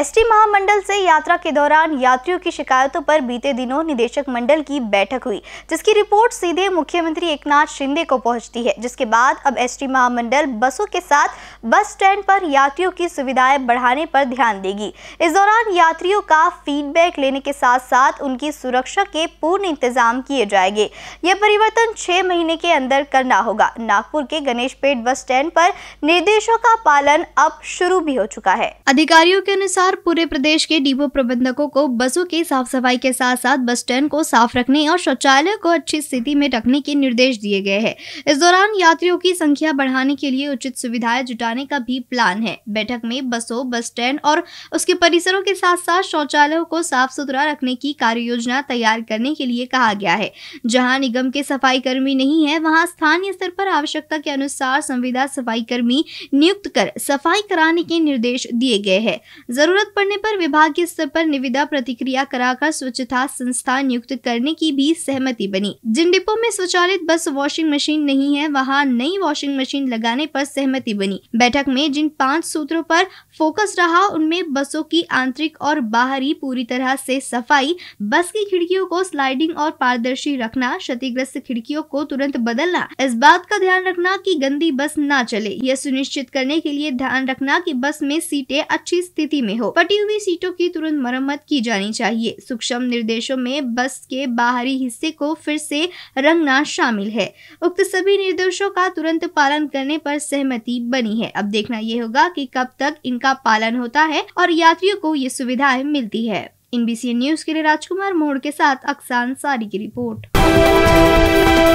ST महामंडल से यात्रा के दौरान यात्रियों की शिकायतों पर बीते दिनों निदेशक मंडल की बैठक हुई जिसकी रिपोर्ट सीधे मुख्यमंत्री एकनाथ शिंदे को पहुंचती है जिसके बाद अब एसटी महामंडल बसों के साथ बस स्टैंड पर यात्रियों की सुविधाएं बढ़ाने पर ध्यान देगी इस दौरान यात्रियों का फीडबैक लेने के साथ साथ उनकी सुरक्षा के पूर्ण इंतजाम किए जाएंगे यह परिवर्तन छह महीने के अंदर करना होगा नागपुर के गणेश पेट बस स्टैंड पर निर्देशों का पालन अब शुरू भी हो चुका है अधिकारियों के अनुसार सरकार पूरे प्रदेश के डिपो प्रबंधकों को बसों की साफ सफाई के साथ साथ बस स्टैंड को साफ रखने और शौचालय को अच्छी स्थिति में रखने के निर्देश दिए गए हैं इस दौरान यात्रियों की संख्या बढ़ाने के लिए उचित सुविधाएं जुटाने का भी प्लान है बैठक में बसों बस स्टैंड और उसके परिसरों के साथ साथ शौचालयों को साफ सुथरा रखने की कार्य योजना तैयार करने के लिए कहा गया है जहाँ निगम के सफाई कर्मी नहीं है वहाँ स्थानीय स्तर पर आवश्यकता के अनुसार संविदा सफाई कर्मी नियुक्त कर सफाई कराने के निर्देश दिए गए हैं जरूरत जरूरत पड़ने पर विभागीय स्तर पर निविदा प्रतिक्रिया कराकर स्वच्छता संस्था नियुक्त करने की भी सहमति बनी जिन डिपो में स्वचालित बस वॉशिंग मशीन नहीं है वहाँ नई वॉशिंग मशीन लगाने पर सहमति बनी बैठक में जिन पाँच सूत्रों पर फोकस रहा उनमें बसों की आंतरिक और बाहरी पूरी तरह से सफाई बस की खिड़कियों को स्लाइडिंग और पारदर्शी रखना क्षतिग्रस्त खिड़कियों को तुरंत बदलना इस बात का ध्यान रखना कि गंदी बस ना चले यह सुनिश्चित करने के लिए ध्यान रखना कि बस में सीटें अच्छी स्थिति में हो फटी हुई सीटों की तुरंत मरम्मत की जानी चाहिए सूक्ष्म निर्देशों में बस के बाहरी हिस्से को फिर से रंगना शामिल है उक्त सभी निर्देशों का तुरंत पालन करने पर सहमति बनी है अब देखना यह होगा कि कब तक इनका पालन होता है और यात्रियों को ये सुविधाएं मिलती है इन न्यूज के लिए राजकुमार मोड़ के साथ अक्सान सारी की रिपोर्ट